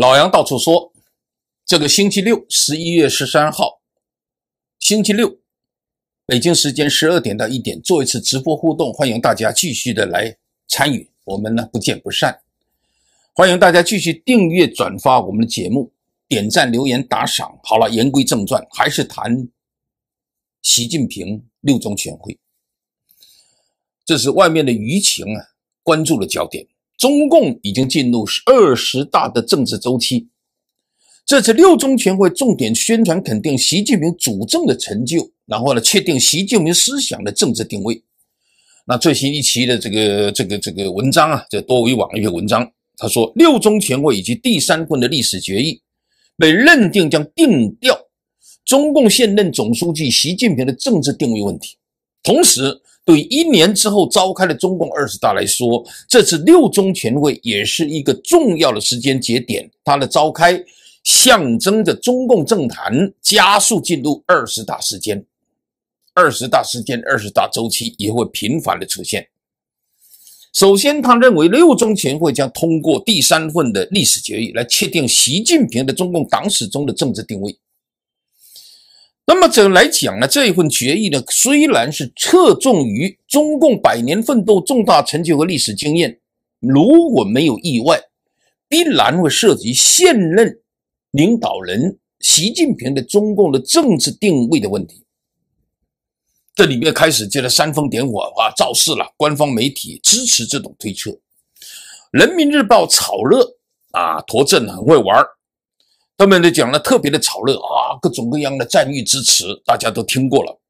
老杨到处说，这个星期六，十一月十三号，星期六，北京时间十二点到一点做一次直播互动，欢迎大家继续的来参与，我们呢不见不散，欢迎大家继续订阅、转发我们的节目，点赞、留言、打赏。好了，言归正传，还是谈习近平六中全会，这是外面的舆情啊，关注的焦点。中共已经进入二十大的政治周期，这次六中全会重点宣传肯定习近平主政的成就，然后呢，确定习近平思想的政治定位。那最新一期的这个这个这个文章啊，在多维网一篇文章，他说六中全会以及第三卷的历史决议被认定将定调中共现任总书记习近平的政治定位问题，同时。对一年之后召开的中共二十大来说，这次六中全会也是一个重要的时间节点。它的召开象征着中共政坛加速进入二十大时间、二十大时间、二十大周期，也会频繁的出现。首先，他认为六中全会将通过第三份的历史决议来确定习近平的中共党史中的政治定位。那么这来讲呢？这一份决议呢，虽然是侧重于中共百年奋斗重大成就和历史经验，如果没有意外，必然会涉及现任领导人习近平的中共的政治定位的问题。这里面开始就在煽风点火啊，造势了。官方媒体支持这种推测，《人民日报》炒热啊，驼镇很会玩他们都讲了特别的炒热啊，各种各样的赞誉之词，大家都听过了。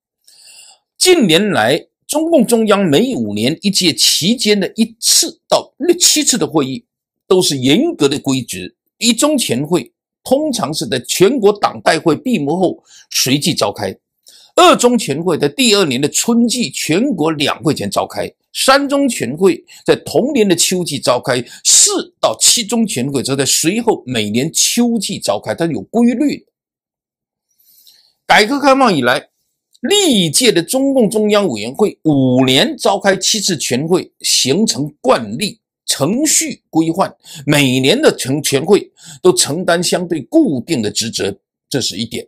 近年来，中共中央每五年一届期间的一次到六七次的会议，都是严格的规矩。一中全会通常是在全国党代会闭幕后随即召开，二中全会在第二年的春季全国两会前召开。三中全会在同年的秋季召开，四到七中全会则在随后每年秋季召开，它有规律。改革开放以来，历届的中共中央委员会五年召开七次全会，形成惯例，程序规范。每年的全全会都承担相对固定的职责，这是一点。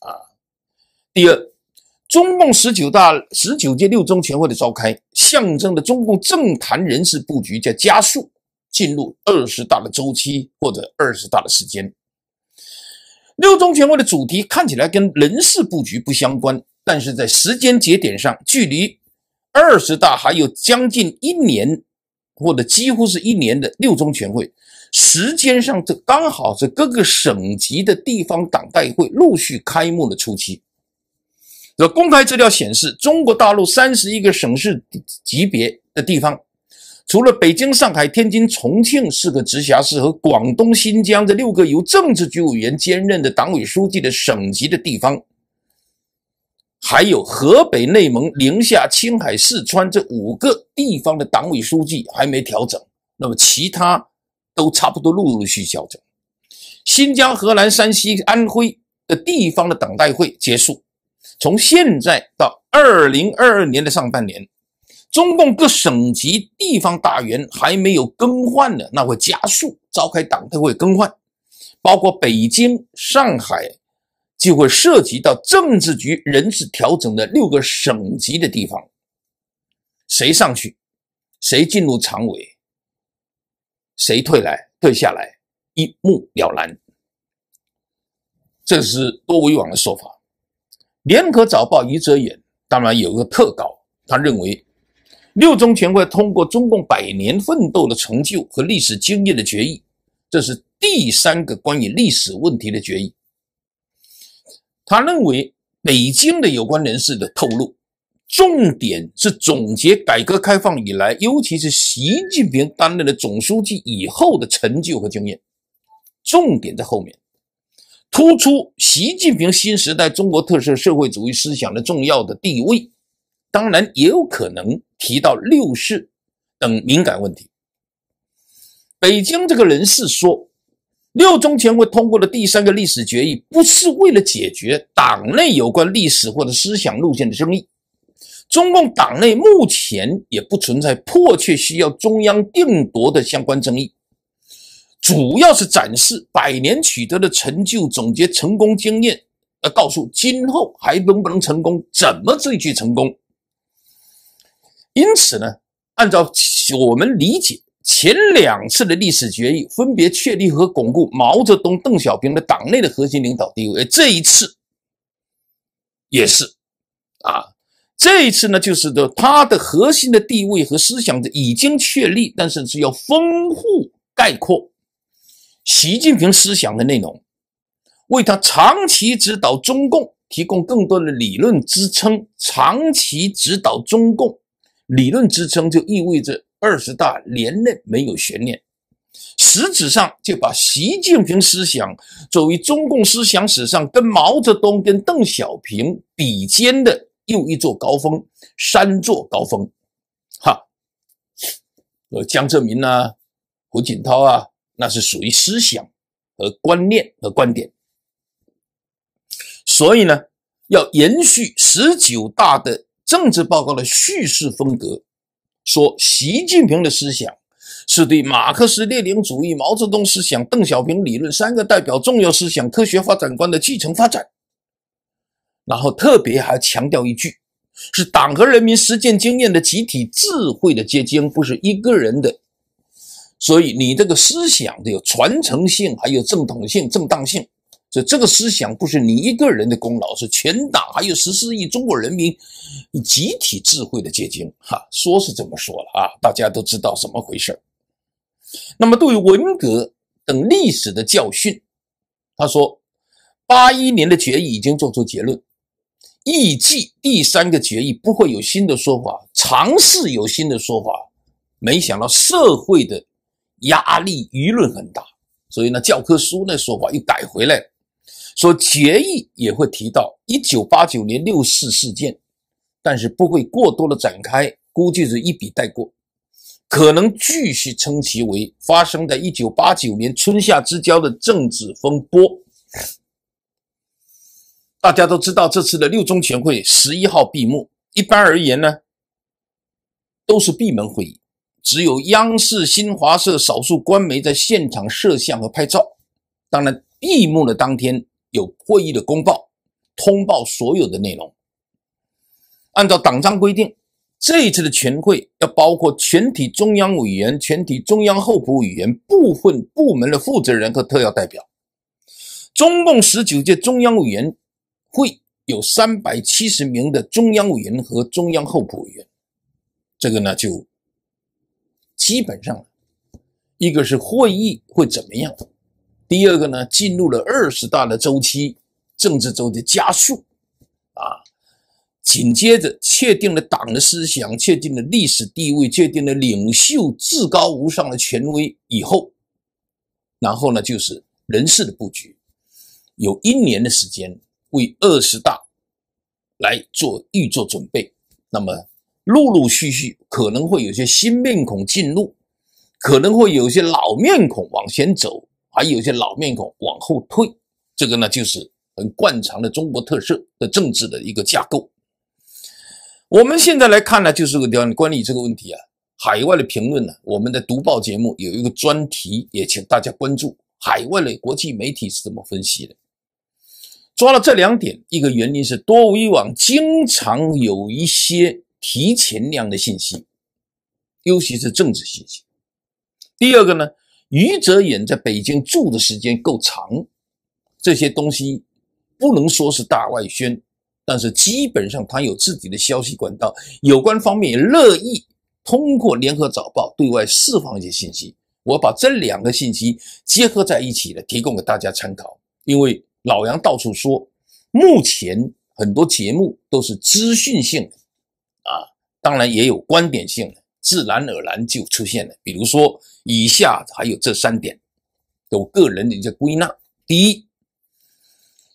啊，第二。中共十九大、十九届六中全会的召开，象征着中共政坛人事布局在加速进入二十大的周期或者二十大的时间。六中全会的主题看起来跟人事布局不相关，但是在时间节点上，距离二十大还有将近一年或者几乎是一年的六中全会，时间上这刚好是各个省级的地方党代会陆续开幕的初期。这公开资料显示，中国大陆三十一个省市级别的地方，除了北京、上海、天津、重庆四个直辖市和广东、新疆这六个由政治局委员兼任的党委书记的省级的地方，还有河北、内蒙、宁夏、青海、四川这五个地方的党委书记还没调整。那么其他都差不多陆陆续续调整。新疆、河南、山西、安徽的地方的党代会结束。从现在到二零二二年的上半年，中共各省级地方大员还没有更换的，那会加速召开党代会更换，包括北京、上海，就会涉及到政治局人事调整的六个省级的地方，谁上去，谁进入常委，谁退来退下来，一目了然。这是多维网的说法。联合早报余泽远当然有一个特稿，他认为六中全会通过中共百年奋斗的成就和历史经验的决议，这是第三个关于历史问题的决议。他认为北京的有关人士的透露，重点是总结改革开放以来，尤其是习近平担任了总书记以后的成就和经验，重点在后面。突出习近平新时代中国特色社会主义思想的重要的地位，当然也有可能提到六四等敏感问题。北京这个人士说，六中全会通过的第三个历史决议不是为了解决党内有关历史或者思想路线的争议，中共党内目前也不存在迫切需要中央定夺的相关争议。主要是展示百年取得的成就，总结成功经验，呃，告诉今后还能不能成功，怎么最具成功。因此呢，按照我们理解，前两次的历史决议分别确立和巩固毛泽东、邓小平的党内的核心领导地位，这一次也是，啊，这一次呢，就是的，他的核心的地位和思想的已经确立，但是是要丰富概括。习近平思想的内容，为他长期指导中共提供更多的理论支撑。长期指导中共理论支撑，就意味着二十大连任没有悬念。实质上，就把习近平思想作为中共思想史上跟毛泽东、跟邓小平比肩的又一座高峰，三座高峰。哈，呃，江泽民啊，胡锦涛啊。那是属于思想和观念和观点，所以呢，要延续十九大的政治报告的叙事风格，说习近平的思想是对马克思列宁主义、毛泽东思想、邓小平理论“三个代表”重要思想、科学发展观的继承发展，然后特别还强调一句，是党和人民实践经验的集体智慧的结晶，不是一个人的。所以你这个思想的有传承性，还有正统性、正当性。这这个思想不是你一个人的功劳，是全党还有十四亿中国人民集体智慧的结晶。哈，说是这么说了啊，大家都知道怎么回事那么对于文革等历史的教训，他说，八一年的决议已经做出结论，预计第三个决议不会有新的说法，尝试有新的说法。没想到社会的。压力舆论很大，所以呢，教科书那说法又改回来说决议也会提到一九八九年六四事件，但是不会过多的展开，估计是一笔带过，可能继续称其为发生在一九八九年春夏之交的政治风波。大家都知道，这次的六中全会十一号闭幕，一般而言呢，都是闭门会议。只有央视、新华社少数官媒在现场摄像和拍照。当然，闭幕的当天有会议的公报，通报所有的内容。按照党章规定，这一次的全会要包括全体中央委员、全体中央候补委员、部分部门的负责人和特邀代表。中共十九届中央委员会有三百七十名的中央委员和中央候补委员，这个呢就。基本上，一个是会议会怎么样？第二个呢，进入了二十大的周期，政治周期加速啊。紧接着确定了党的思想，确定了历史地位，确定了领袖至高无上的权威以后，然后呢，就是人事的布局，有一年的时间为二十大来做预做准备。那么。陆陆续续可能会有些新面孔进入，可能会有些老面孔往前走，还有一些老面孔往后退。这个呢，就是很惯常的中国特色的政治的一个架构。我们现在来看呢，就是讲管理这个问题啊。海外的评论呢，我们的读报节目有一个专题，也请大家关注海外的国际媒体是怎么分析的。抓了这两点，一个原因是多，维网经常有一些。提前量的信息，尤其是政治信息。第二个呢，余则远在北京住的时间够长，这些东西不能说是大外宣，但是基本上他有自己的消息管道，有关方面也乐意通过《联合早报》对外释放一些信息。我把这两个信息结合在一起呢，提供给大家参考。因为老杨到处说，目前很多节目都是资讯性的。啊，当然也有观点性的，自然而然就出现了。比如说以下还有这三点，我个人的一些归纳：第一，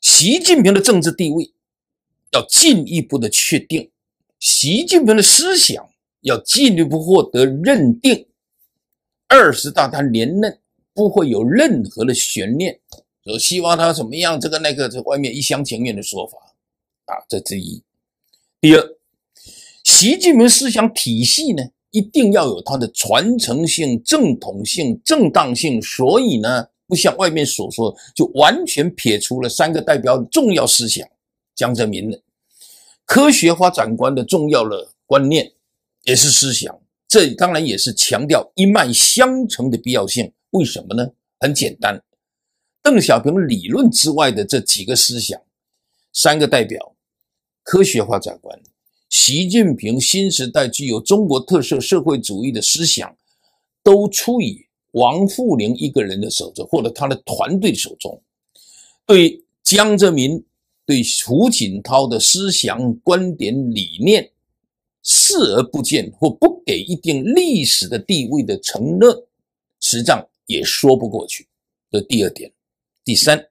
习近平的政治地位要进一步的确定；习近平的思想要进一步获得认定。二十大他连任不会有任何的悬念，说希望他怎么样这个那个这外面一厢情愿的说法啊，这之一。第二。习近平思想体系呢，一定要有它的传承性、正统性、正当性，所以呢，不像外面所说，就完全撇除了“三个代表”重要思想、江泽民的科学发展观的重要了观念，也是思想。这当然也是强调一脉相承的必要性。为什么呢？很简单，邓小平理论之外的这几个思想，“三个代表”、科学发展观。习近平新时代具有中国特色社会主义的思想，都出于王沪宁一个人的手中，或者他的团队手中。对江泽民、对胡锦涛的思想观点理念视而不见，或不给一定历史的地位的承认，实际上也说不过去。这第二点，第三，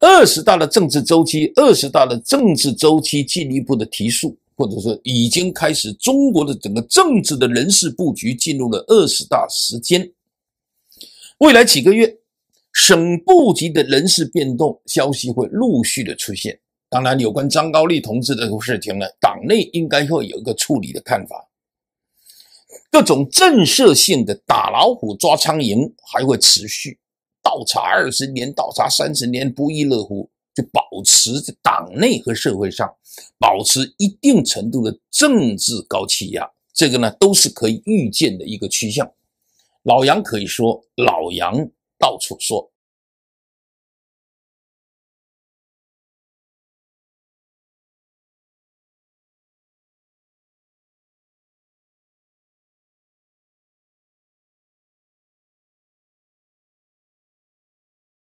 二十大的政治周期，二十大的政治周期进一步的提速。或者说，已经开始中国的整个政治的人事布局进入了二十大时间，未来几个月，省部级的人事变动消息会陆续的出现。当然，有关张高丽同志的事情呢，党内应该会有一个处理的看法。各种震慑性的打老虎、抓苍蝇还会持续，倒查二十年、倒查三十年，不亦乐乎。就保持党内和社会上保持一定程度的政治高气压，这个呢都是可以预见的一个趋向。老杨可以说，老杨到处说。